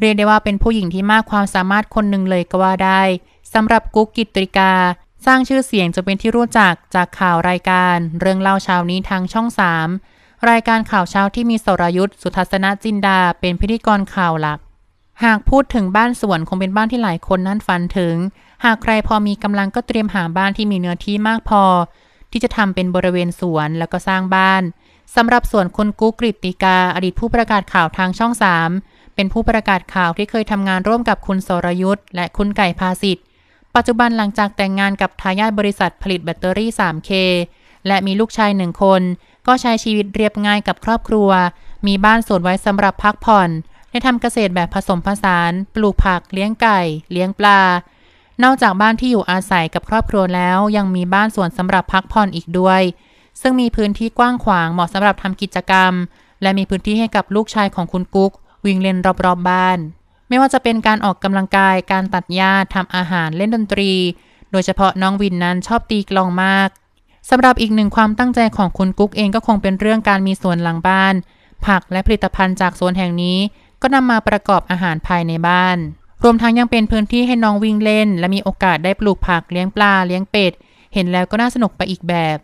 เรียกได้ว่าเป็นผู้หญิงที่มากความสามารถคนหนึ่งเลยก็ว่าได้สำหรับกุ๊กกิตติกา สร้างชื่อเสียงจนเป็นที่รู้จักจากข่าวรายการ เรื่องเล่าเช้านี้ทางช่อง3รายการข่าวเช้าที่มีสรยุทธ์สุทัศนจินดา เป็นพิธีกรข่าวหลัก หากพูดถึงบ้านสวนคงเป็นบ้านที่หลายคนนั่นฝันถึง หากใครพอมีกำลังก็เตรียมหาบ้านที่มีเนื้อที่มากพอที่จะทำเป็นบริเวณสวนแล้วก็สร้างบ้านสำหรับส่วนคุณกุ๊กกริติกาอดีตผู้ประกาศข่าวทางช่อง 3 เป็นผู้ประกาศข่าวที่เคยทำงานร่วมกับคุณสรยุทธ์และคุณไก่ภาสิทธิ์ปัจจุบันหลังจากแต่งงานกับทายาทบริษัทผลิตแบตเตอรี่ 3K และมีลูกชายหนึ่งคน ก็ใช้ชีวิตเรียบง่ายกับครอบครัว มีบ้านสวนไว้สำหรับพักผ่อน ได้ทำเกษตรแบบผสมผสาน ปลูกผัก เลี้ยงไก่ เลี้ยงปลานอกจากบ้านที่อยู่อาศัยกับครอบครัวแล้วยังมีบ้านสวนสำหรับพักผ่อนอีกด้วย ซึ่งมีพื้นที่กว้างขวางเหมาะสำหรับทำกิจกรรม และมีพื้นที่ให้กับลูกชายของคุณกุ๊ก วิ่งเล่นรอบๆบบ้าน ไม่ว่าจะเป็นการออกกำลังกายการตัดหญ้าทำอาหารเล่นดนตรี โดยเฉพาะน้องวินนั้นชอบตีกลองมากสำหรับอีกหนึ่งความตั้งใจของคุณกุ๊กเองก็คงเป็นเรื่องการมีสวนหลังบ้าน ผักและผลิตภัณฑ์จากสวนแห่งนี้ก็นำมาประกอบอาหารภายในบ้านรวมทั้งยังเป็นพื้นที่ให้น้องวิ่งเล่น และมีโอกาสได้ปลูกผักเลี้ยงปลาเลี้ยงเป็ด เห็นแล้วก็น่าสนุกไปอีกแบบ